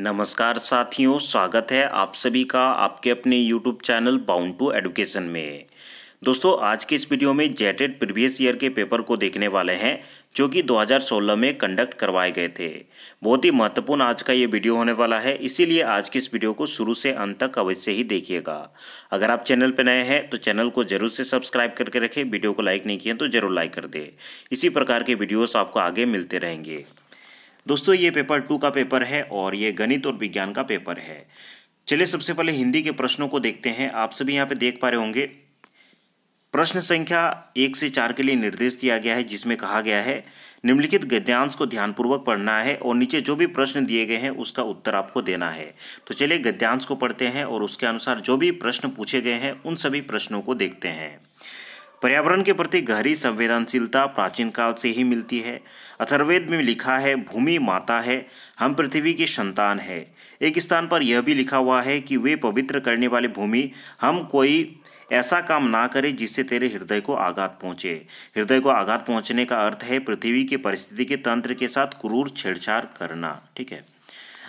नमस्कार साथियों स्वागत है आप सभी का आपके अपने YouTube channel bound to education में दोस्तों आज के इस वीडियो में जेटेड प्रीवियस ईयर के पेपर को देखने वाले हैं जो कि 2016 में कंडक्ट करवाए गए थे बहुत ही महत्वपूर्ण आज का ये वीडियो होने वाला है इसीलिए आज की इस वीडियो को शुरू से अंत तक अवश्य ही देखिएगा अगर आप चैनल पर नए हैं तो चैनल को जरूर से सब्सक्राइब करके रखें वीडियो को लाइक नहीं किए तो जरूर लाइक कर दें इसी प्रकार के वीडियोस आपको आगे मिलते रहेंगे दोस्तों ये पेपर टू का पेपर है और ये गणित और विज्ञान का पेपर है चलिए सबसे पहले हिंदी के प्रश्नों को देखते हैं आप सभी यहाँ पे देख पा रहे होंगे प्रश्न संख्या एक से चार के लिए निर्देश दिया गया है जिसमें कहा गया है निम्नलिखित गद्यांश को ध्यानपूर्वक पढ़ना है और नीचे जो भी प्रश्न दिए गए हैं उसका उत्तर आपको देना है तो चलिए गद्यांश को पढ़ते हैं और उसके अनुसार जो भी प्रश्न पूछे गए हैं उन सभी प्रश्नों को देखते हैं पर्यावरण के प्रति गहरी संवेदनशीलता प्राचीन काल से ही मिलती है अथर्वेद में लिखा है भूमि माता है हम पृथ्वी की संतान है एक स्थान पर यह भी लिखा हुआ है कि वे पवित्र करने वाली भूमि हम कोई ऐसा काम ना करें जिससे तेरे हृदय को आघात पहुंचे हृदय को आघात पहुंचने का अर्थ है पृथ्वी की परिस्थिति के तंत्र के साथ क्रूर छेड़छाड़ करना ठीक है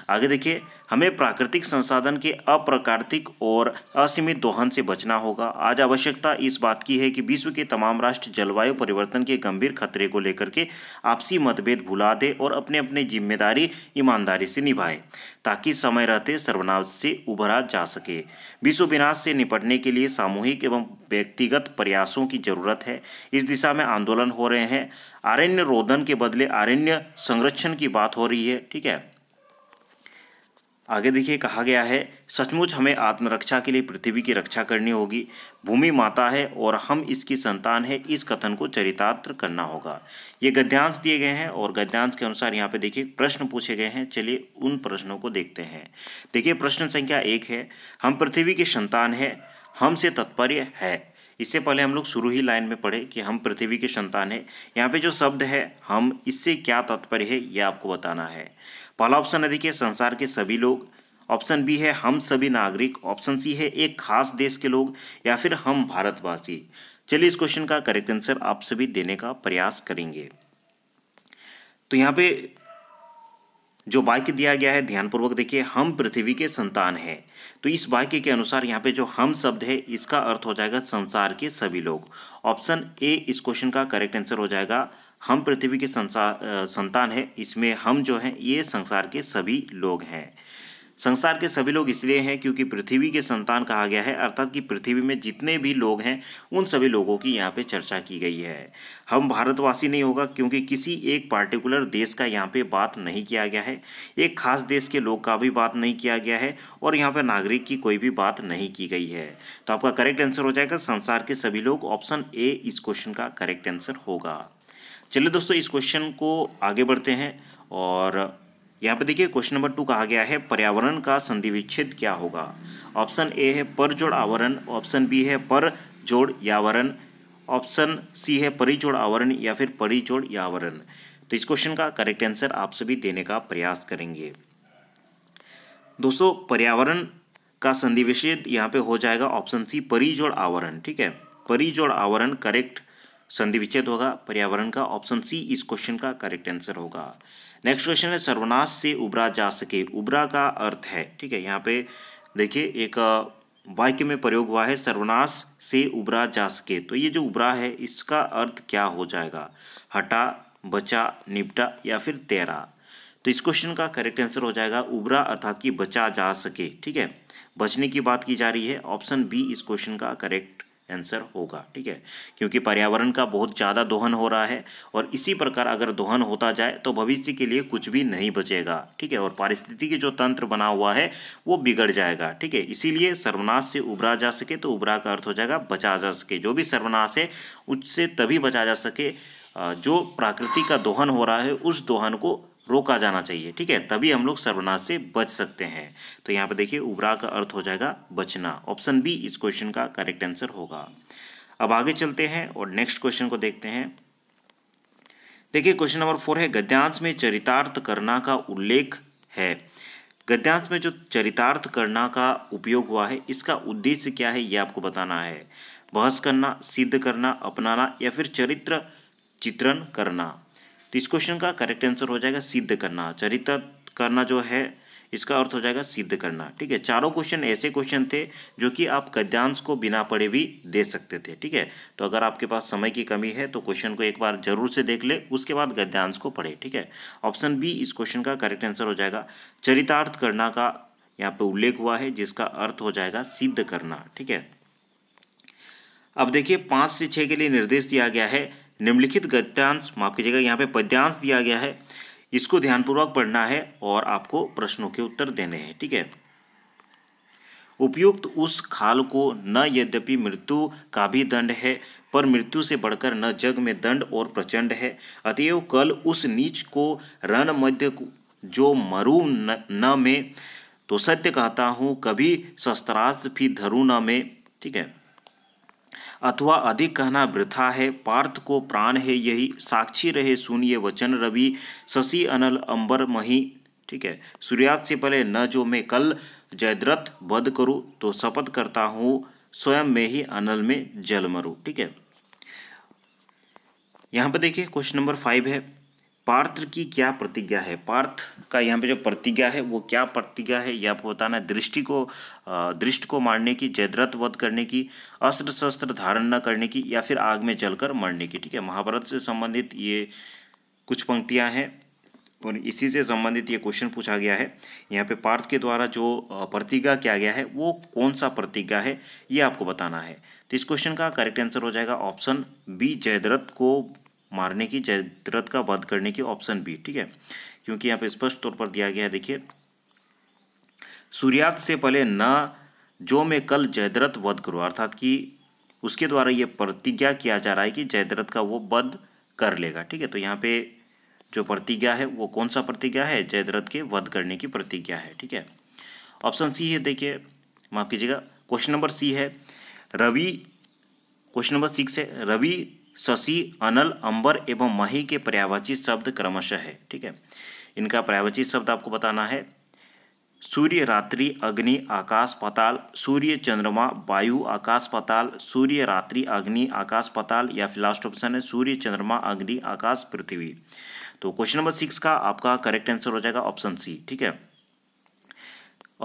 आगे देखिए हमें प्राकृतिक संसाधन के अप्राकृतिक और असीमित दोहन से बचना होगा आज आवश्यकता इस बात की है कि विश्व के तमाम राष्ट्र जलवायु परिवर्तन के गंभीर खतरे को लेकर के आपसी मतभेद भुला दे और अपने अपने जिम्मेदारी ईमानदारी से निभाएं ताकि समय रहते सर्वनाश से उभरा जा सके विश्व विनाश से निपटने के लिए सामूहिक एवं व्यक्तिगत प्रयासों की जरूरत है इस दिशा में आंदोलन हो रहे हैं आरण्य रोधन के बदले आरण्य संरक्षण की बात हो रही है ठीक है आगे देखिए कहा गया है सचमुच हमें आत्मरक्षा के लिए पृथ्वी की रक्षा करनी होगी भूमि माता है और हम इसकी संतान है इस कथन को चरितार्थ करना होगा ये गद्यांश दिए गए हैं और गद्यांश के अनुसार यहाँ पे देखिए प्रश्न पूछे गए हैं चलिए उन प्रश्नों को देखते हैं देखिए प्रश्न संख्या एक है हम पृथ्वी की संतान है हमसे तात्पर्य है इससे पहले हम लोग शुरू ही लाइन में पढ़े कि हम पृथ्वी के संतान है यहाँ पे जो शब्द है हम इससे क्या तात्पर्य है ये आपको बताना है पहला ऑप्शन है देखिए संसार के सभी लोग ऑप्शन बी है हम सभी नागरिक ऑप्शन सी है एक खास देश के लोग या फिर हम भारतवासी चलिए इस क्वेश्चन का करेक्ट आंसर आप सभी देने का प्रयास करेंगे तो यहाँ पे जो वाक्य दिया गया है ध्यानपूर्वक देखिए हम पृथ्वी के संतान हैं तो इस वाक्य के अनुसार यहाँ पे जो हम शब्द है इसका अर्थ हो जाएगा संसार के सभी लोग ऑप्शन ए इस क्वेश्चन का करेक्ट आंसर हो जाएगा हम पृथ्वी के संसार संतान है इसमें हम जो हैं ये संसार के सभी लोग हैं संसार के सभी लोग इसलिए हैं क्योंकि पृथ्वी के संतान कहा गया है अर्थात कि पृथ्वी में जितने भी लोग हैं उन सभी लोगों की यहाँ पे चर्चा की गई है हम भारतवासी नहीं होगा क्योंकि किसी एक पार्टिकुलर देश का यहाँ पे बात नहीं किया गया है एक खास देश के लोग का भी बात नहीं किया गया है और यहाँ पर नागरिक की कोई भी बात नहीं की गई है तो आपका करेक्ट आंसर हो जाएगा संसार के सभी लोग ऑप्शन ए इस क्वेश्चन का करेक्ट आंसर होगा चलिए दोस्तों इस क्वेश्चन को आगे बढ़ते हैं और यहाँ पे देखिए क्वेश्चन नंबर टू कहा गया है पर्यावरण का संधि विच्छेद क्या होगा ऑप्शन ए है पर जोड़ आवरण ऑप्शन बी है पर जोड़ यावरण ऑप्शन सी है परिजोड़ आवरण या फिर परिजोड़ यावरण तो इस क्वेश्चन का करेक्ट आंसर आप सभी देने का प्रयास करेंगे दोस्तों पर्यावरण का संधि विच्छेद यहाँ पे हो जाएगा ऑप्शन सी परिजोड़ आवरण ठीक है परिजोड़ आवरण करेक्ट संधि विच्छेद होगा पर्यावरण का ऑप्शन सी इस क्वेश्चन का करेक्ट आंसर होगा नेक्स्ट क्वेश्चन है सर्वनाश से उबरा जा सके उबरा का अर्थ है ठीक है यहाँ पे देखिए एक वाक्य में प्रयोग हुआ है सर्वनाश से उबरा जा सके तो ये जो उबरा है इसका अर्थ क्या हो जाएगा हटा बचा निपटा या फिर तैरा तो इस क्वेश्चन का करेक्ट आंसर हो जाएगा उबरा अर्थात कि बचा जा सके ठीक है बचने की बात की जा रही है ऑप्शन बी इस क्वेश्चन का करेक्ट आंसर होगा ठीक है क्योंकि पर्यावरण का बहुत ज़्यादा दोहन हो रहा है और इसी प्रकार अगर दोहन होता जाए तो भविष्य के लिए कुछ भी नहीं बचेगा ठीक है और के जो तंत्र बना हुआ है वो बिगड़ जाएगा ठीक है इसीलिए सर्वनाश से उबरा जा सके तो उबरा का अर्थ हो जाएगा बचा जा सके जो भी सर्वनाश है उससे तभी बचा जा सके जो प्रकृति का दोहन हो रहा है उस दोहन को रोका जाना चाहिए ठीक है तभी हम लोग सर्वनाश से बच सकते हैं तो यहाँ पर देखिए उबरा का अर्थ हो जाएगा बचना ऑप्शन बी इस क्वेश्चन का करेक्ट आंसर होगा अब आगे चलते हैं और नेक्स्ट क्वेश्चन को देखते हैं देखिए क्वेश्चन नंबर फोर है गद्यांश में चरितार्थ करना का उल्लेख है गद्यांश में जो चरितार्थ करना का उपयोग हुआ है इसका उद्देश्य क्या है ये आपको बताना है बहस करना सिद्ध करना अपनाना या फिर चरित्र चित्रण करना तो इस क्वेश्चन का करेक्ट आंसर हो जाएगा सिद्ध करना चरित्र करना जो है इसका अर्थ हो जाएगा सिद्ध करना ठीक है चारों क्वेश्चन ऐसे क्वेश्चन थे जो कि आप गद्यांश को बिना पढ़े भी दे सकते थे ठीक है तो अगर आपके पास समय की कमी है तो क्वेश्चन को एक बार जरूर से देख ले उसके बाद गद्यांश को पढ़े ठीक है ऑप्शन बी इस क्वेश्चन का करेक्ट आंसर हो जाएगा चरितार्थ करना का यहाँ पे उल्लेख हुआ है जिसका अर्थ हो जाएगा सिद्ध करना ठीक है अब देखिए पाँच से छः के लिए निर्देश दिया गया है निम्नलिखित गद्यांश माफ कीजिएगा यहाँ पे पद्यांश दिया गया है इसको ध्यानपूर्वक पढ़ना है और आपको प्रश्नों के उत्तर देने हैं ठीक है उपयुक्त उस खाल को न यद्यपि मृत्यु का भी दंड है पर मृत्यु से बढ़कर न जग में दंड और प्रचंड है अतएव कल उस नीच को रण मध्य जो मरु न, न में तो सत्य कहता हूँ कभी शस्त्रास्त्र भी धरू न में ठीक है अथवा अधिक कहना वृथा है पार्थ को प्राण है यही साक्षी रहे सुनिए वचन रवि शशि अनल अंबर मही ठीक है सूर्यास्त से पहले न जो मैं कल जयद्रथ वध करूँ तो शपथ करता हूँ स्वयं में ही अनल में जल मरूँ ठीक है यहाँ पर देखिए क्वेश्चन नंबर फाइव है पार्थ की क्या प्रतिज्ञा है पार्थ का यहाँ पे जो प्रतिज्ञा है वो क्या प्रतिज्ञा है यह आपको बताना है दृष्टि को दृष्ट को मारने की जयद्रथ वध करने की अस्त्र शस्त्र धारण न करने की या फिर आग में जलकर मरने की ठीक है महाभारत से संबंधित ये कुछ पंक्तियाँ हैं और इसी से संबंधित ये क्वेश्चन पूछा गया है यहाँ पे पार्थ के द्वारा जो प्रतिज्ञा किया गया है वो कौन सा प्रतिज्ञा है ये आपको बताना है तो इस क्वेश्चन का करेक्ट आंसर हो जाएगा ऑप्शन बी जयद्रथ को मारने की जयद्रथ का वध करने की ऑप्शन बी ठीक है क्योंकि यहाँ पे स्पष्ट तौर पर दिया गया है देखिए सूर्यास्त से पहले न जो मैं कल जयद्रथ वध करूँ अर्थात कि उसके द्वारा ये प्रतिज्ञा किया जा रहा है कि जयद्रथ का वो वध कर लेगा ठीक है तो यहाँ पे जो प्रतिज्ञा है वो कौन सा प्रतिज्ञा है जयद्रथ के वध करने की प्रतिज्ञा है ठीक है ऑप्शन सी है देखिए माफ कीजिएगा क्वेश्चन नंबर सी है रवि क्वेश्चन नंबर सिक्स है रवि शशि अनल अंबर एवं मही के पर्यावाची शब्द क्रमशः है ठीक है इनका पर्यावाची शब्द आपको बताना है सूर्य रात्रि अग्नि आकाश पाताल सूर्य चंद्रमा वायु आकाश पाताल सूर्य रात्रि अग्नि आकाश पाताल या फिर लास्ट ऑप्शन है सूर्य चंद्रमा अग्नि आकाश पृथ्वी तो क्वेश्चन नंबर सिक्स का आपका करेक्ट आंसर हो जाएगा ऑप्शन सी ठीक है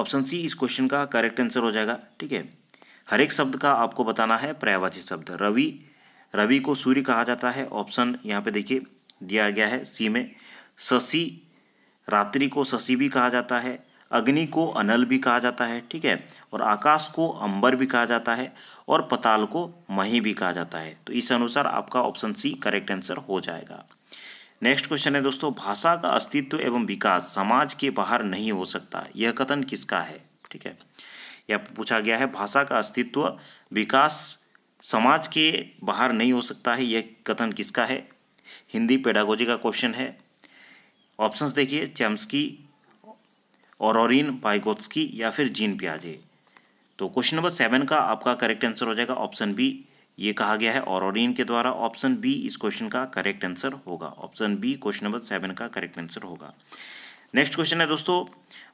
ऑप्शन सी इस क्वेश्चन का करेक्ट आंसर हो जाएगा ठीक है हर एक शब्द का आपको बताना है पर्यावाची शब्द रवि रवि को सूर्य कहा जाता है ऑप्शन यहाँ पे देखिए दिया गया है सी में शशि रात्रि को शशि भी कहा जाता है अग्नि को अनल भी कहा जाता है ठीक है और आकाश को अंबर भी कहा जाता है और पताल को मही भी कहा जाता है तो इस अनुसार आपका ऑप्शन सी करेक्ट आंसर हो जाएगा नेक्स्ट क्वेश्चन है दोस्तों भाषा का अस्तित्व एवं विकास समाज के बाहर नहीं हो सकता यह कथन किसका है ठीक है यह पूछा गया है भाषा का अस्तित्व विकास समाज के बाहर नहीं हो सकता है यह कथन किसका है हिंदी पेडागोजी का क्वेश्चन है ऑप्शंस देखिए चैम्सकी औरिन बाइगोत्सकी या फिर जीन प्याजे तो क्वेश्चन नंबर सेवन का आपका करेक्ट आंसर हो जाएगा ऑप्शन बी ये कहा गया है औरिन के द्वारा ऑप्शन बी इस क्वेश्चन का करेक्ट आंसर होगा option B question number seven का करेक्ट आंसर होगा नेक्स्ट क्वेश्चन है दोस्तों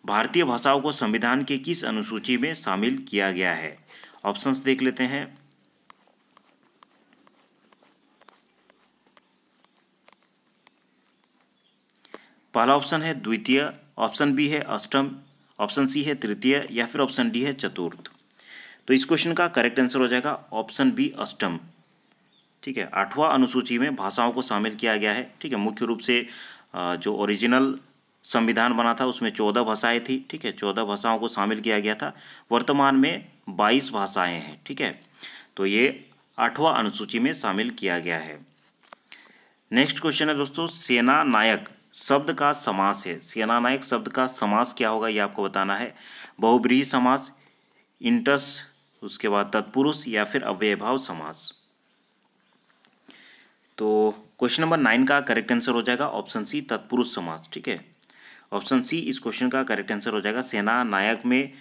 भारतीय भाषाओं को संविधान के किस अनुसूची में शामिल किया गया है ऑप्शंस देख लेते हैं पहला ऑप्शन है द्वितीय ऑप्शन बी है अष्टम ऑप्शन सी है तृतीय या फिर ऑप्शन डी है चतुर्थ तो इस क्वेश्चन का करेक्ट आंसर हो जाएगा ऑप्शन बी अष्टम ठीक है आठवां अनुसूची में भाषाओं को शामिल किया गया है ठीक है मुख्य रूप से जो ओरिजिनल संविधान बना था उसमें चौदह भाषाएं थी ठीक है चौदह भाषाओं को शामिल किया गया था वर्तमान में बाईस भाषाएं हैं ठीक है तो ये आठवां अनुसूची में शामिल किया गया है नेक्स्ट क्वेश्चन है दोस्तों सेना नायक शब्द का समास है सेनानायक शब्द का समास क्या होगा ये आपको बताना है बहुब्रीही समास इंटस उसके बाद तत्पुरुष या फिर भाव समास तो क्वेश्चन नंबर नाइन का करेक्ट आंसर हो जाएगा ऑप्शन सी तत्पुरुष समास ठीक है ऑप्शन सी इस क्वेश्चन का करेक्ट आंसर हो जाएगा सेना नायक में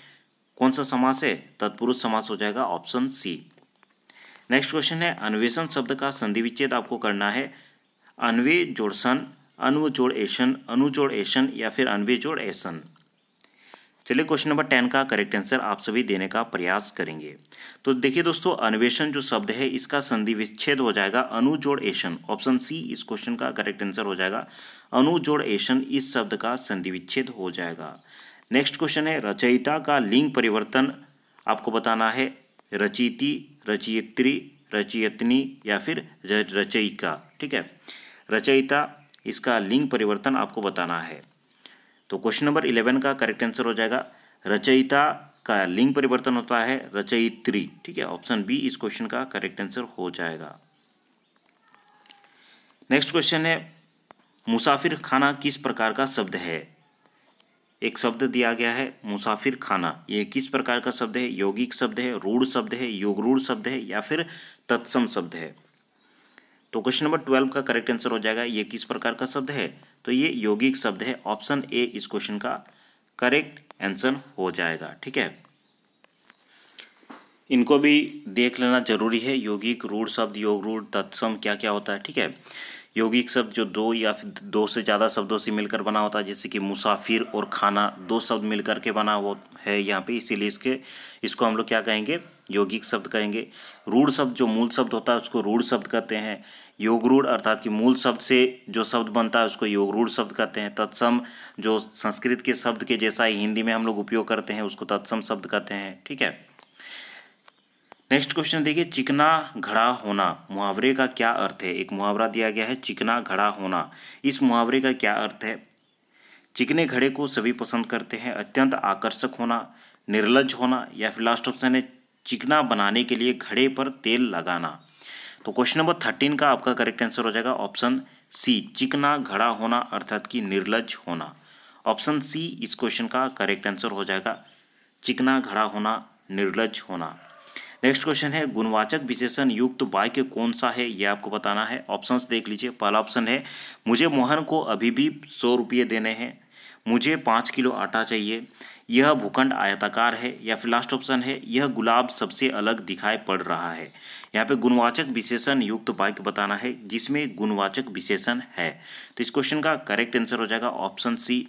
कौन सा समास है तत्पुरुष समास हो जाएगा ऑप्शन सी नेक्स्ट क्वेश्चन है अन्वेषण शब्द का संधि विच्छेद आपको करना है अन्वे जोड़सन अनुचोड़ एशन अनुचोड़ एशन या फिर अनविचोड़ एशन चलिए क्वेश्चन नंबर टेन का करेक्ट आंसर आप सभी देने का प्रयास करेंगे तो देखिए दोस्तों अन्वेषण जो शब्द है इसका संधि विच्छेद हो जाएगा अनुजोड़ एशन ऑप्शन सी इस क्वेश्चन का करेक्ट आंसर हो जाएगा अनुजोड़ एशन इस शब्द का संधि विच्छेद हो जाएगा नेक्स्ट क्वेश्चन है रचयिता का लिंग परिवर्तन आपको बताना है रचिति रचयित्री रचयितनी या फिर रचयिका ठीक है रचयिता इसका लिंग परिवर्तन आपको बताना है तो क्वेश्चन नंबर इलेवन का करेक्ट आंसर हो जाएगा रचयिता का लिंग परिवर्तन होता है रचयित्री ठीक है ऑप्शन बी इस क्वेश्चन का करेक्ट आंसर हो जाएगा नेक्स्ट क्वेश्चन है मुसाफिर खाना किस प्रकार का शब्द है एक शब्द दिया गया है मुसाफिर खाना ये किस प्रकार का शब्द है यौगिक शब्द है रूढ़ शब्द है योगरूढ़ शब्द है या फिर तत्सम शब्द है तो क्वेश्चन नंबर ट्वेल्व का करेक्ट आंसर हो जाएगा ये किस प्रकार का शब्द है तो ये यौगिक शब्द है ऑप्शन ए इस क्वेश्चन का करेक्ट आंसर हो जाएगा ठीक है इनको भी देख लेना जरूरी है यौगिक रूढ़ शब्द योग रूढ़ तत्सम क्या क्या होता है ठीक है यौगिक शब्द जो दो या फिर दो से ज़्यादा शब्दों से मिलकर बना होता है जैसे कि मुसाफिर और खाना दो शब्द मिलकर के बना हुआ है यहाँ पे इसीलिए इसके इसको हम लोग क्या कहेंगे यौगिक शब्द कहेंगे रूढ़ शब्द जो मूल शब्द होता है उसको रूढ़ शब्द कहते हैं योगरूढ़ अर्थात कि मूल शब्द से जो शब्द बनता है उसको योगरूढ़ शब्द कहते हैं तत्सम जो संस्कृत के शब्द के जैसा ही हिंदी में हम लोग उपयोग करते हैं उसको तत्सम शब्द कहते हैं ठीक है नेक्स्ट क्वेश्चन देखिए चिकना घड़ा होना मुहावरे का क्या अर्थ है एक मुहावरा दिया गया है चिकना घड़ा होना इस मुहावरे का क्या अर्थ है चिकने घड़े को सभी पसंद करते हैं अत्यंत आकर्षक होना निर्लज होना या फिर लास्ट ऑप्शन है चिकना बनाने के लिए घड़े पर तेल लगाना तो क्वेश्चन नंबर थर्टीन का आपका करेक्ट आंसर हो जाएगा ऑप्शन सी चिकना घड़ा होना अर्थात कि निर्लज होना ऑप्शन सी इस क्वेश्चन का करेक्ट आंसर हो जाएगा चिकना घड़ा होना निर्लज होना नेक्स्ट क्वेश्चन है गुणवाचक विशेषण युक्त वाक्य कौन सा है ये आपको बताना है ऑप्शंस देख लीजिए पहला ऑप्शन है मुझे मोहन को अभी भी सौ रुपये देने हैं मुझे पाँच किलो आटा चाहिए यह भूखंड आयताकार है या फिर लास्ट ऑप्शन है यह गुलाब सबसे अलग दिखाई पड़ रहा है यहाँ पे गुणवाचक विशेषण युक्त वाक्य बताना है जिसमें गुणवाचक विशेषण है तो इस क्वेश्चन का करेक्ट आंसर हो जाएगा ऑप्शन सी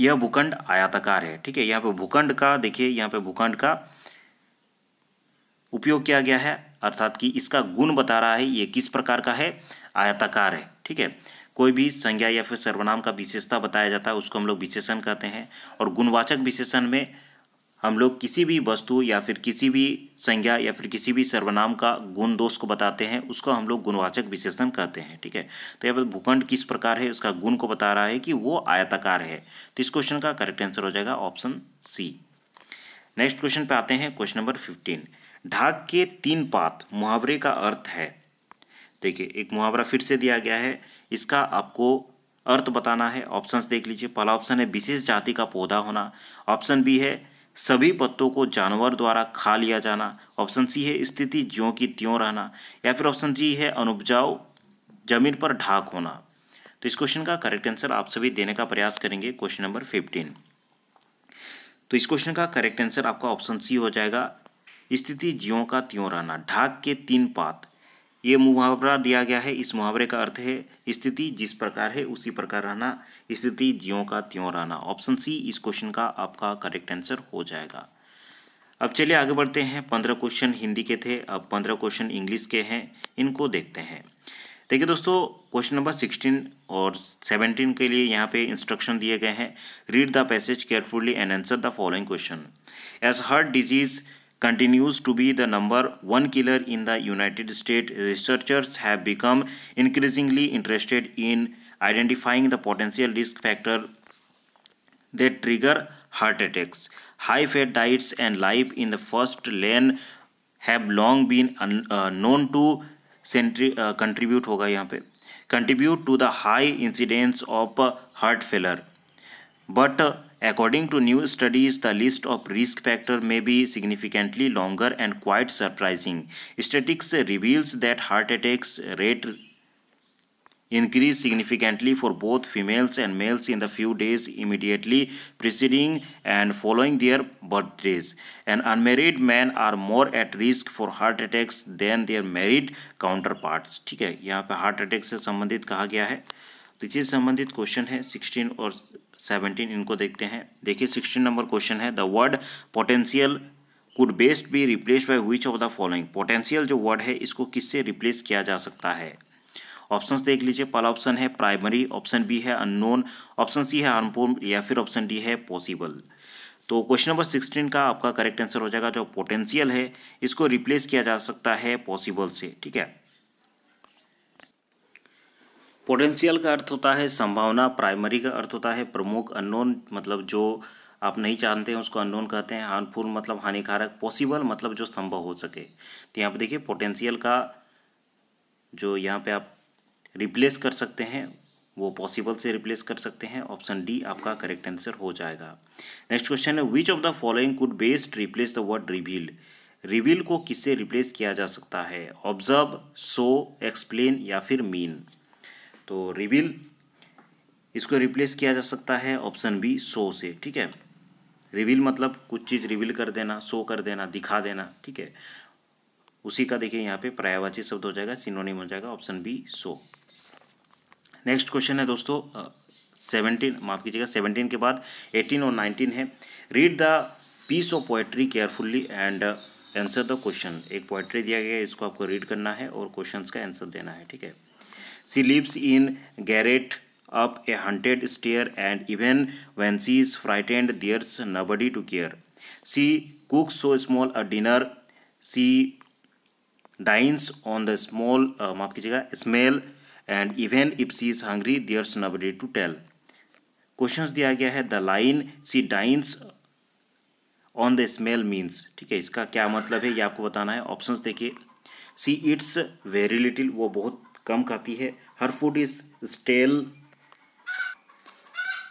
यह भूखंड आयताकार है ठीक है यहाँ पे भूखंड का देखिए यहाँ पे भूखंड का उपयोग किया गया है अर्थात कि इसका गुण बता रहा है ये किस प्रकार का है आयताकार है ठीक है कोई भी संज्ञा या फिर सर्वनाम का विशेषता बताया जाता है उसको हम लोग विशेषण कहते हैं और गुणवाचक विशेषण में हम लोग किसी भी वस्तु या फिर किसी भी संज्ञा या फिर किसी भी सर्वनाम का गुण दोष को बताते हैं उसको हम लोग गुणवाचक विशेषण कहते हैं ठीक है तो यहाँ पर भूखंड किस प्रकार है उसका गुण को बता रहा है कि वो आयताकार है तो इस क्वेश्चन का करेक्ट आंसर हो जाएगा ऑप्शन सी नेक्स्ट क्वेश्चन पे आते हैं क्वेश्चन नंबर फिफ्टीन ढाक के तीन पात मुहावरे का अर्थ है देखिए एक मुहावरा फिर से दिया गया है इसका आपको अर्थ बताना है ऑप्शंस देख लीजिए पहला ऑप्शन है विशेष जाति का पौधा होना ऑप्शन बी है सभी पत्तों को जानवर द्वारा खा लिया जाना ऑप्शन सी है स्थिति ज्यों की त्यों रहना या फिर ऑप्शन जी है अनुपजाऊ जमीन पर ढाक होना तो इस क्वेश्चन का करेक्ट आंसर आप सभी देने का प्रयास करेंगे क्वेश्चन नंबर फिफ्टीन तो इस क्वेश्चन का करेक्ट आंसर आपका ऑप्शन सी हो जाएगा स्थिति ज्यों का त्यों रहना ढाक के तीन पात ये मुहावरा दिया गया है इस मुहावरे का अर्थ है स्थिति जिस प्रकार है उसी प्रकार रहना स्थिति ज्यों का त्यों रहना ऑप्शन सी इस क्वेश्चन का आपका करेक्ट आंसर हो जाएगा अब चलिए आगे बढ़ते हैं पंद्रह क्वेश्चन हिंदी के थे अब पंद्रह क्वेश्चन इंग्लिश के हैं इनको देखते हैं देखिए दोस्तों क्वेश्चन नंबर सिक्सटीन और सेवनटीन के लिए यहाँ पे इंस्ट्रक्शन दिए गए हैं read the passage carefully and answer the following question as heart disease continues to be the number one killer in the United States, researchers have become increasingly interested in identifying the potential risk factor that trigger heart attacks. High fat diets and life in the first lane have long been un, uh, known to centri, uh, contribute होगा यहाँ पे contribute to the high incidence of uh, heart failure. But uh, According to new studies, the list of risk factors may be significantly longer and quite surprising. Statistics reveals that heart attacks rate increased significantly for both females and males in the few days immediately preceding and following their birthdays. And unmarried men are more at risk for heart attacks than their married counterparts. ठीक है यहाँ पे heart attacks से संबंधित कहा गया है तो इसी संबंधित क्वेश्चन है सिक्सटीन और सेवनटीन इनको देखते हैं देखिए सिक्सटीन नंबर क्वेश्चन है the word potential could best be replace by which of the following potential जो वर्ड है इसको किससे रिप्लेस किया जा सकता है ऑप्शंस देख लीजिए पहला ऑप्शन है प्राइमरी ऑप्शन बी है अननोन ऑप्शन सी है हार्मफुल या फिर ऑप्शन डी है पॉसिबल तो क्वेश्चन नंबर सिक्सटीन का आपका करेक्ट आंसर हो जाएगा जो पोटेंशियल है इसको रिप्लेस किया जा सकता है पॉसिबल से ठीक है पोटेंशियल का अर्थ होता है संभावना प्राइमरी का अर्थ होता है प्रमुख अननोन मतलब जो आप नहीं जानते हैं उसको अननोन कहते हैं हार्मफुल मतलब हानिकारक पॉसिबल मतलब जो संभव हो सके तो यहाँ पर देखिए पोटेंशियल का जो यहाँ पे आप रिप्लेस कर सकते हैं वो पॉसिबल से रिप्लेस कर सकते हैं ऑप्शन डी आपका करेक्ट आंसर हो जाएगा नेक्स्ट क्वेश्चन है which of the following could best replace the word reveal reveal को किससे रिप्लेस किया जा सकता है ऑब्जर्व सो एक्सप्लेन या फिर मीन तो रिविल इसको रिप्लेस किया जा सकता है ऑप्शन बी सो से ठीक है रिविल मतलब कुछ चीज़ रिविल कर देना शो कर देना दिखा देना ठीक है उसी का देखिए यहाँ पे पर्यावाची शब्द हो जाएगा सिनोनिम हो जाएगा option B so next question है दोस्तों सेवनटीन माफ़ कीजिएगा सेवनटीन के बाद एटीन और नाइनटीन है read the piece of poetry carefully and answer the question एक पोएट्री दिया गया है इसको आपको रीड करना है और क्वेश्चंस का आंसर देना है ठीक है She lives in garret up a haunted stair and even when she is frightened there's nobody to care. She cooks so small a dinner. She dines on the small uh, माफ कीजिएगा smell and even if she is hungry there's nobody to tell. Questions दिया गया है the line she dines on the smell means ठीक है इसका क्या मतलब है ये आपको बताना है ऑप्शंस देखिए सी इट्स वेरी लिटिल वो बहुत कम खाती है हर फूड इज स्टेल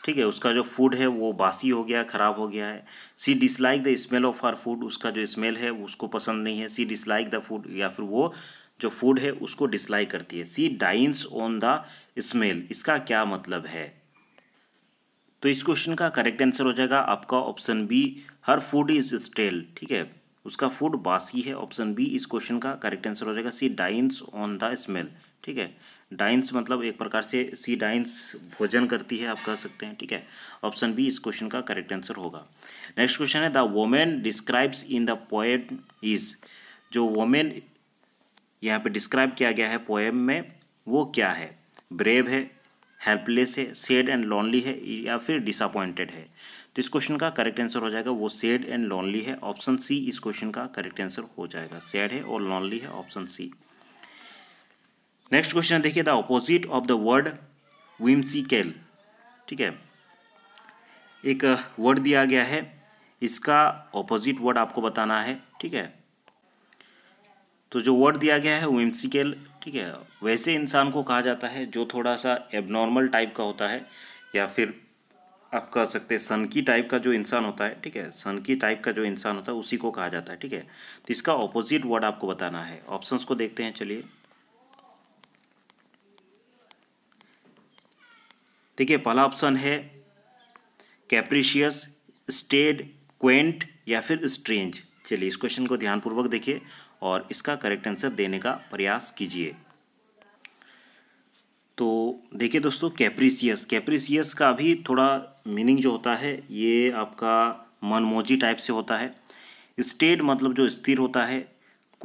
ठीक है उसका जो फूड है वो बासी हो गया ख़राब हो गया है she dislike the smell of her food उसका जो स्मेल है उसको पसंद नहीं है सी डिसलाइक द फूड या फिर वो जो फूड है उसको डिसलाइक करती है she dines on the smell इसका क्या मतलब है तो इस क्वेश्चन का करेक्ट आंसर हो जाएगा आपका option B her food is stale ठीक है उसका फूड बासी है ऑप्शन बी इस क्वेश्चन का करेक्ट आंसर हो जाएगा she dines on the smell ठीक है डाइंस मतलब एक प्रकार से सी डाइंस भोजन करती है आप कह सकते हैं ठीक है ऑप्शन बी इस क्वेश्चन का करेक्ट आंसर होगा नेक्स्ट क्वेश्चन है the women describes in the poem is जो वोमेन यहाँ पे डिस्क्राइब किया गया है पोएम में वो क्या है ब्रेव है हेल्पलेस है सेड एंड लॉनली है या फिर डिसअपॉइंटेड है तो इस क्वेश्चन का करेक्ट आंसर हो जाएगा वो सेड एंड लॉनली है ऑप्शन सी इस क्वेश्चन का करेक्ट आंसर हो जाएगा सैड है और लॉनली है ऑप्शन सी नेक्स्ट क्वेश्चन देखिए the opposite of the word whimsical ठीक है एक वर्ड uh, दिया गया है इसका ऑपोजिट वर्ड आपको बताना है ठीक है तो जो वर्ड दिया गया है विम्सिकल ठीक है वैसे इंसान को कहा जाता है जो थोड़ा सा एबनॉर्मल टाइप का होता है या फिर आप कह सकते हैं सनकी टाइप का जो इंसान होता है ठीक है सनकी टाइप का जो इंसान होता है उसी को कहा जाता है ठीक है तो इसका ऑपोजिट वर्ड आपको बताना है ऑप्शंस को देखते हैं चलिए देखिए पहला ऑप्शन है कैप्रिशियस स्टेड क्वेंट या फिर स्ट्रेंज चलिए इस क्वेश्चन को ध्यानपूर्वक देखिए और इसका करेक्ट आंसर देने का प्रयास कीजिए तो देखिए दोस्तों कैप्रिसियस कैप्रिसियस का भी थोड़ा मीनिंग जो होता है ये आपका मनमोजी टाइप से होता है स्टेड मतलब जो स्थिर होता है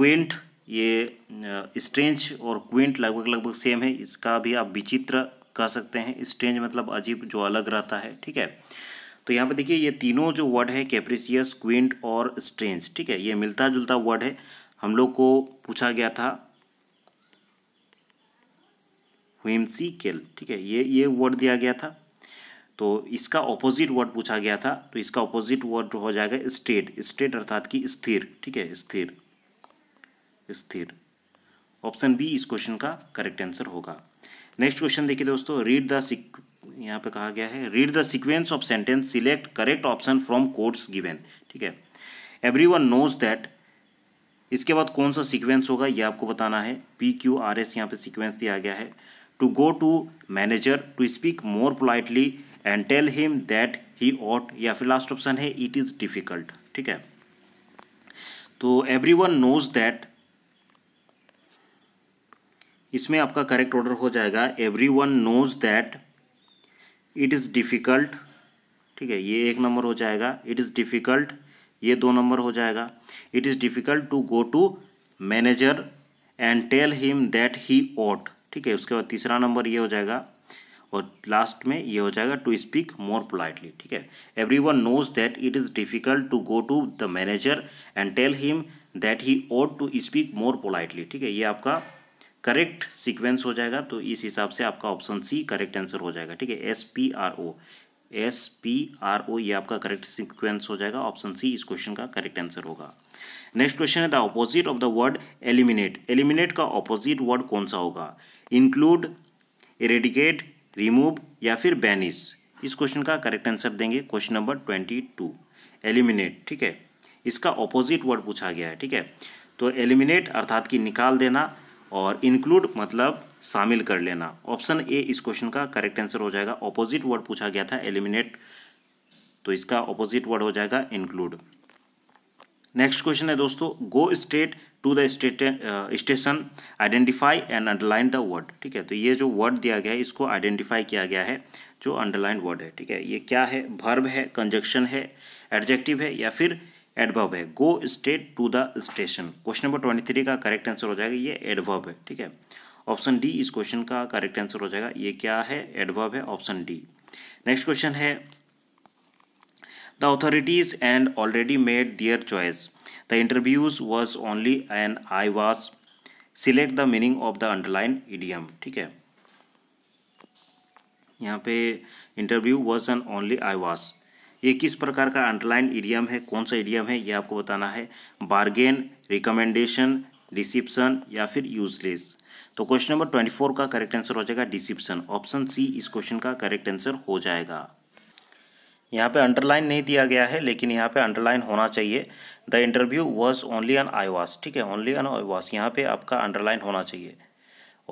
क्वेंट ये स्ट्रेंच और क्वेंट लगभग लगभग सेम है इसका भी आप विचित्र कह सकते हैं स्टेंज मतलब अजीब जो अलग रहता है ठीक है तो यहाँ पे देखिए ये तीनों जो वर्ड है कैप्रिसियस क्विंट और स्ट्रेंज ठीक है ये मिलता जुलता वर्ड है हम लोग को पूछा गया था केल ठीक है ये ये वर्ड दिया गया था तो इसका ऑपोजिट वर्ड पूछा गया था तो इसका ऑपोजिट वर्ड हो जाएगा स्टेट स्टेट अर्थात की स्थिर ठीक है स्थिर स्थिर ऑप्शन बी इस क्वेश्चन का करेक्ट आंसर होगा नेक्स्ट क्वेश्चन देखिए दोस्तों रीड द सिक यहाँ पे कहा गया है read the sequence of sentence select correct option from courts given ठीक है एवरी वन नोज दैट इसके बाद कौन सा सीक्वेंस होगा ये आपको बताना है पी क्यू आर एस यहाँ पे सीक्वेंस दिया गया है to go to manager to speak more politely and tell him that he ought या फिर लास्ट ऑप्शन है इट इज़ डिफ़िकल्ट ठीक है तो एवरी वन नोज दैट इसमें आपका करेक्ट ऑर्डर हो जाएगा everyone knows that it is difficult ठीक है ये एक नंबर हो जाएगा इट इज़ डिफ़िकल्ट ये दो नंबर हो जाएगा it is difficult to go to manager and tell him that he ought ठीक है उसके बाद तीसरा नंबर ये हो जाएगा और लास्ट में ये हो जाएगा टू स्पीक मोर पोलाइटली ठीक है everyone knows that it is difficult to go to the manager and tell him that he ought to speak more politely ठीक है ये आपका करेक्ट सीक्वेंस हो जाएगा तो इस हिसाब से आपका ऑप्शन सी करेक्ट आंसर हो जाएगा ठीक है S P R O S P R O ये आपका करेक्ट सीक्वेंस हो जाएगा ऑप्शन सी इस क्वेश्चन का करेक्ट आंसर होगा नेक्स्ट क्वेश्चन है the opposite of the word eliminate eliminate का ऑपोजिट वर्ड कौन सा होगा इंक्लूड इरेडिकेट रिमूव या फिर बैनिस इस क्वेश्चन का करेक्ट आंसर देंगे question number twenty two eliminate ठीक है इसका ऑपोजिट वर्ड पूछा गया है ठीक है तो एलिमिनेट अर्थात कि निकाल देना और इंक्लूड मतलब शामिल कर लेना ऑप्शन ए इस क्वेश्चन का करेक्ट आंसर हो जाएगा ऑपोजिट वर्ड पूछा गया था एलिमिनेट तो इसका ऑपोजिट वर्ड हो जाएगा इंक्लूड नेक्स्ट क्वेश्चन है दोस्तों go straight to the station identify and underline the word ठीक है तो ये जो वर्ड दिया गया है इसको आइडेंटिफाई किया गया है जो अंडरलाइन वर्ड है ठीक है ये क्या है भर्ब है कंजक्शन है एडजेक्टिव है या फिर एडवर्ब है go straight to the station question number twenty three का करेक्ट आंसर हो जाएगा ये एडवर्ब है ठीक है ऑप्शन डी इस क्वेश्चन का करेक्ट आंसर हो जाएगा ये क्या है एडवर्ब है ऑप्शन डी नेक्स्ट क्वेश्चन है the authorities and already made their choice the interviews was only and I was select the meaning of the underline idiom ठीक है यहाँ पे interview was and only I was ये किस प्रकार का underline idiom है कौन सा इडियम है ये आपको बताना है बार्गेन रिकमेंडेशन डिसिप्सन या फिर यूजलेस तो क्वेश्चन नंबर ट्वेंटी फोर का करेक्ट आंसर हो जाएगा डिसिप्सन ऑप्शन सी इस क्वेश्चन का करेक्ट आंसर हो जाएगा यहाँ पे अंडरलाइन नहीं दिया गया है लेकिन यहाँ पे अंडरलाइन होना चाहिए the interview was only on I was ठीक है ओनली ऑन आईवास यहाँ पे आपका अंडरलाइन होना चाहिए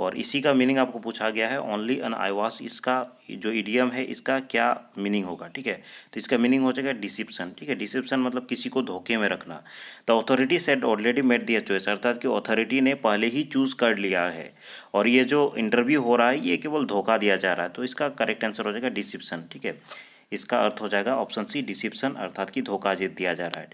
और इसी का मीनिंग आपको पूछा गया है ओनली आई आईवास इसका जो इडियम है इसका क्या मीनिंग होगा ठीक है तो इसका मीनिंग हो जाएगा डिसिप्शन ठीक है डिसिप्शन मतलब किसी को धोखे में रखना the authority set already made their choice अर्थात कि ऑथॉरिटी ने पहले ही चूज़ कर लिया है और ये जो इंटरव्यू हो रहा है ये केवल धोखा दिया जा रहा है तो इसका करेक्ट आंसर हो जाएगा डिसिप्शन ठीक है इसका अर्थ हो जाएगा ऑप्शन सी डिसिप्शन अर्थात कि धोखा दिया जा रहा है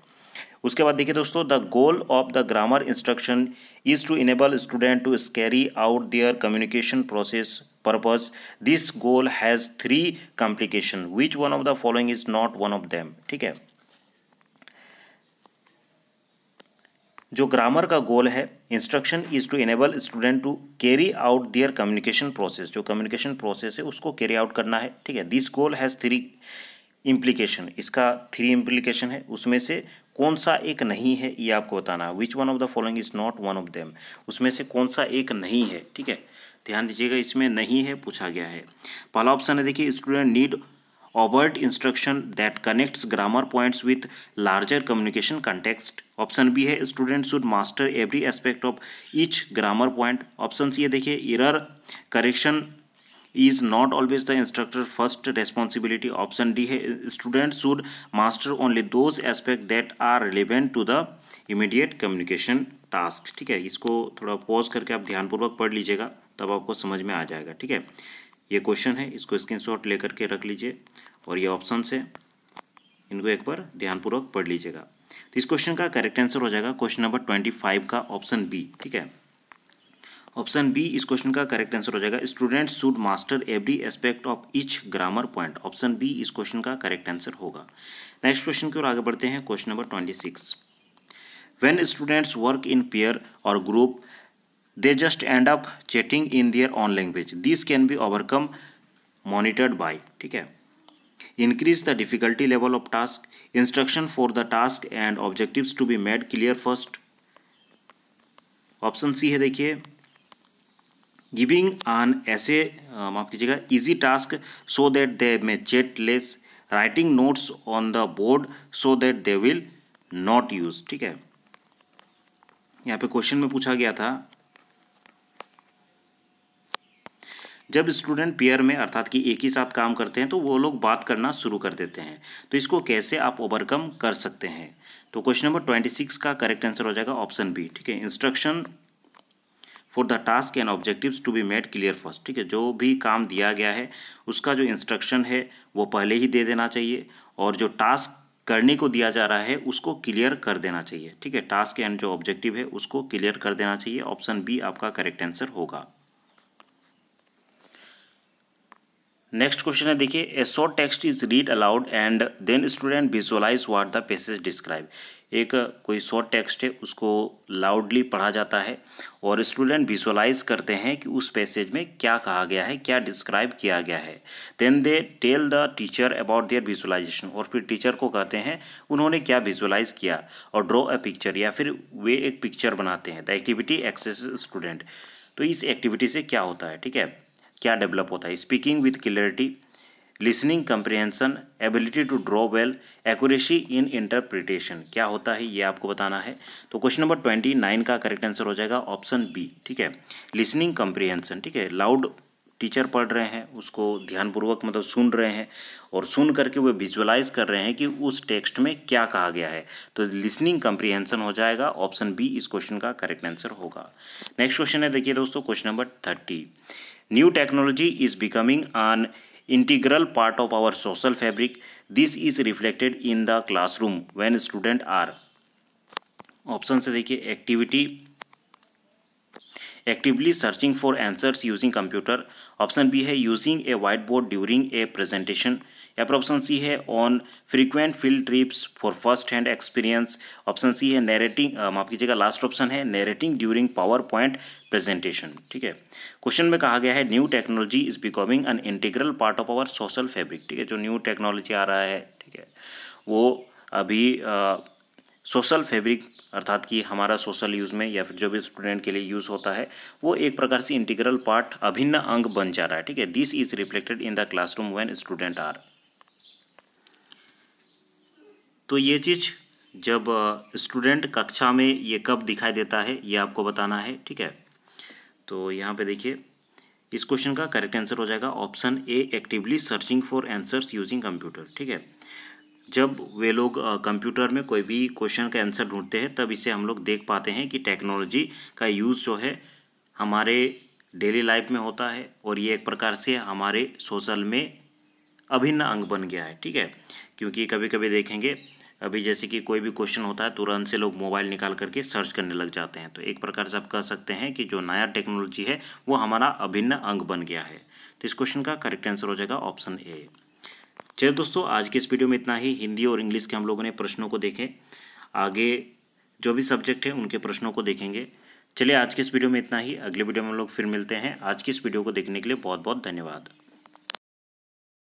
उसके बाद देखिए दोस्तों the goal of the grammar instruction is to enable student to scary out their communication process purpose this goal has three complication which one of the following is not one of them ठीक है जो grammar का goal है instruction is to enable student to carry out their communication process जो communication process है उसको carry out करना है ठीक है this goal has three implication इसका थ्री इम्प्लीकेशन है उसमें से कौन सा एक नहीं है ये आपको बताना है which one of the following is not one of them उसमें से कौन सा एक नहीं है ठीक है ध्यान दीजिएगा इसमें नहीं है पूछा गया है पहला ऑप्शन है देखिए student need overt instruction that connects grammar points with larger communication context option B है student should master every aspect of each grammar point option C है देखिए error correction is not always the instructor first responsibility option D है student should master only those aspect that are relevant to the immediate communication task ठीक है इसको थोड़ा pause करके आप ध्यानपूर्वक पढ़ लीजिएगा तब आपको समझ में आ जाएगा ठीक है ये क्वेश्चन है इसको स्क्रीन शॉट लेकर के रख लीजिए और ये ऑप्शन है इनको एक बार ध्यानपूर्वक पढ़ लीजिएगा तो इस क्वेश्चन का करेक्ट आंसर हो जाएगा क्वेश्चन नंबर ट्वेंटी फाइव का ऑप्शन बी ठीक है ऑप्शन बी इस क्वेश्चन का करेक्ट आंसर हो जाएगा student should master every aspect of each grammar point option B इस क्वेश्चन का करेक्ट आंसर होगा नेक्स्ट क्वेश्चन की ओर आगे बढ़ते हैं question number twenty six when students work in pair और group they just end up chatting in their own language this can be overcome monitored by ठीक है increase the difficulty level of task instruction for the task and objective to be made clear first option C है देखिए giving an ऐसे माफ कीजिएगा easy task so that they may chat less writing notes on the board so that they will not use ठीक है यहाँ पे question में पूछा गया था जब स्टूडेंट पेयर में अर्थात कि एक ही साथ काम करते हैं तो वो लोग बात करना शुरू कर देते हैं तो इसको कैसे आप ओवरकम कर सकते हैं तो क्वेश्चन नंबर ट्वेंटी सिक्स का करेक्ट आंसर हो जाएगा ऑप्शन बी ठीक है instruction for the task and objectives to be made clear first ठीक है जो भी काम दिया गया है उसका जो इंस्ट्रक्शन है वो पहले ही दे देना चाहिए और जो टास्क करने को दिया जा रहा है उसको क्लियर कर देना चाहिए ठीक है टास्क एंड जो ऑब्जेक्टिव है उसको क्लियर कर देना चाहिए ऑप्शन बी आपका करेक्ट आंसर होगा नेक्स्ट क्वेश्चन है देखिए a short text is read aloud and then student visualize what the passage describe एक कोई शॉर्ट टेक्स्ट है उसको लाउडली पढ़ा जाता है और स्टूडेंट विजुअलाइज करते हैं कि उस पैसेज में क्या कहा गया है क्या डिस्क्राइब किया गया है then they tell the teacher about their visualization और फिर टीचर को कहते हैं उन्होंने क्या विजुअलाइज किया और ड्रॉ अ पिक्चर या फिर वे एक पिक्चर बनाते हैं द एक्टिविटी एक्सेस स्टूडेंट तो इस एक्टिविटी से क्या होता है ठीक है क्या डेवलप होता है speaking with clarity listening comprehension ability to draw well accuracy in interpretation क्या होता है ये आपको बताना है तो क्वेश्चन नंबर ट्वेंटी नाइन का करेक्ट आंसर हो जाएगा ऑप्शन बी ठीक है लिसनिंग कंप्रिहेंसन ठीक है लाउड टीचर पढ़ रहे हैं उसको ध्यानपूर्वक मतलब सुन रहे हैं और सुन करके वे विजुअलाइज कर रहे हैं कि उस टेक्स्ट में क्या कहा गया है तो लिसनिंग कंप्रीहेंशन हो जाएगा ऑप्शन बी इस क्वेश्चन का करेक्ट आंसर होगा नेक्स्ट क्वेश्चन है देखिए दोस्तों question number thirty new technology is becoming on integral part of our social fabric. This is reflected in the classroom when student are. Option से देखिए activity actively searching for answers using computer option B है using a white board during a presentation या फिर option C है on frequent field trips for first hand experience option C है narrating माफ कीजिएगा last option है narrating during power point presentation ठीक है क्वेश्चन में कहा गया है new technology is becoming an integral part of our social fabric ठीक है जो न्यू टेक्नोलॉजी आ रहा है ठीक है वो अभी आ, सोशल फैब्रिक अर्थात कि हमारा सोशल यूज़ में या फिर जो भी स्टूडेंट के लिए यूज़ होता है वो एक प्रकार से इंटीग्रल पार्ट अभिन्न अंग बन जा रहा है ठीक है this is reflected in the classroom when student are तो ये चीज़ जब स्टूडेंट कक्षा में ये कब दिखाई देता है ये आपको बताना है ठीक है तो यहाँ पे देखिए इस क्वेश्चन का करेक्ट आंसर हो जाएगा option A actively searching for answers using computer ठीक है जब वे लोग कंप्यूटर में कोई भी क्वेश्चन का आंसर ढूंढते हैं तब इसे हम लोग देख पाते हैं कि टेक्नोलॉजी का यूज़ जो है हमारे डेली लाइफ में होता है और ये एक प्रकार से हमारे सोशल में अभिन्न अंग बन गया है ठीक है क्योंकि कभी कभी देखेंगे अभी जैसे कि कोई भी क्वेश्चन होता है तुरंत से लोग मोबाइल निकाल करके सर्च करने लग जाते हैं तो एक प्रकार से आप कह सकते हैं कि जो नया टेक्नोलॉजी है वो हमारा अभिन्न अंग बन गया है तो इस क्वेश्चन का करेक्ट आंसर हो जाएगा ऑप्शन ए चलिए दोस्तों आज के इस वीडियो में इतना ही हिंदी और इंग्लिश के हम लोगों ने प्रश्नों को देखे आगे जो भी सब्जेक्ट है उनके प्रश्नों को देखेंगे चलिए आज के इस वीडियो में इतना ही अगले वीडियो में हम लोग फिर मिलते हैं आज की इस वीडियो को देखने के लिए बहुत बहुत धन्यवाद